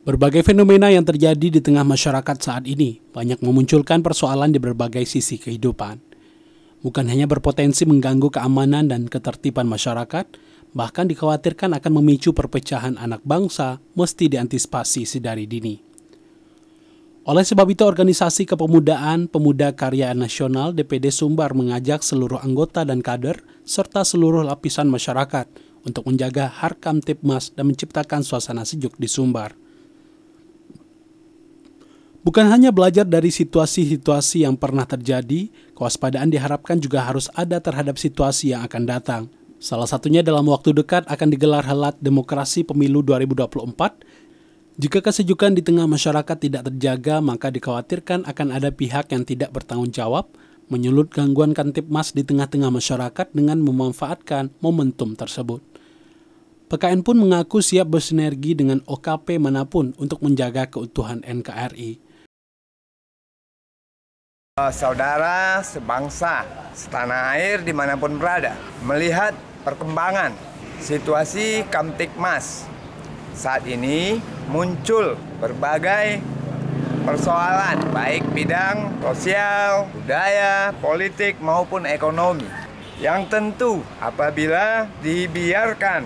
Berbagai fenomena yang terjadi di tengah masyarakat saat ini banyak memunculkan persoalan di berbagai sisi kehidupan. Bukan hanya berpotensi mengganggu keamanan dan ketertiban masyarakat, bahkan dikhawatirkan akan memicu perpecahan anak bangsa mesti diantisipasi sedari dini. Oleh sebab itu, organisasi kepemudaan Pemuda Karya Nasional DPD Sumbar mengajak seluruh anggota dan kader serta seluruh lapisan masyarakat untuk menjaga harkam tipmas dan menciptakan suasana sejuk di Sumbar. Bukan hanya belajar dari situasi-situasi yang pernah terjadi, kewaspadaan diharapkan juga harus ada terhadap situasi yang akan datang. Salah satunya dalam waktu dekat akan digelar helat demokrasi pemilu 2024. Jika kesejukan di tengah masyarakat tidak terjaga, maka dikhawatirkan akan ada pihak yang tidak bertanggung jawab menyulut gangguan kantip kantipmas di tengah-tengah masyarakat dengan memanfaatkan momentum tersebut. PKN pun mengaku siap bersinergi dengan OKP manapun untuk menjaga keutuhan NKRI. Eh, saudara sebangsa, setanah air dimanapun berada, melihat perkembangan situasi Kamtikmas saat ini muncul berbagai persoalan baik bidang sosial, budaya, politik maupun ekonomi yang tentu apabila dibiarkan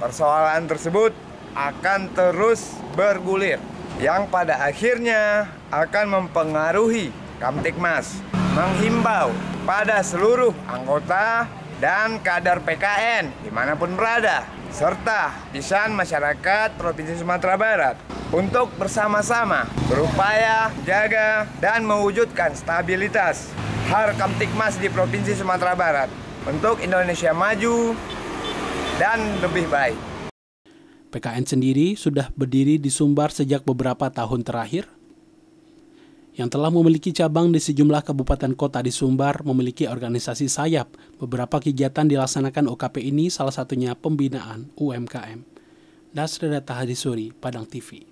persoalan tersebut akan terus bergulir yang pada akhirnya akan mempengaruhi Kamtikmas menghimbau pada seluruh anggota dan kader PKN dimanapun berada serta pisan masyarakat Provinsi Sumatera Barat untuk bersama-sama berupaya jaga dan mewujudkan stabilitas Harkamtikmas di Provinsi Sumatera Barat untuk Indonesia maju dan lebih baik. PKN sendiri sudah berdiri di Sumbar sejak beberapa tahun terakhir yang telah memiliki cabang di sejumlah kabupaten kota di Sumbar memiliki organisasi sayap. Beberapa kegiatan dilaksanakan OKP ini salah satunya pembinaan UMKM. Dasredata Hadisuri, Padang TV.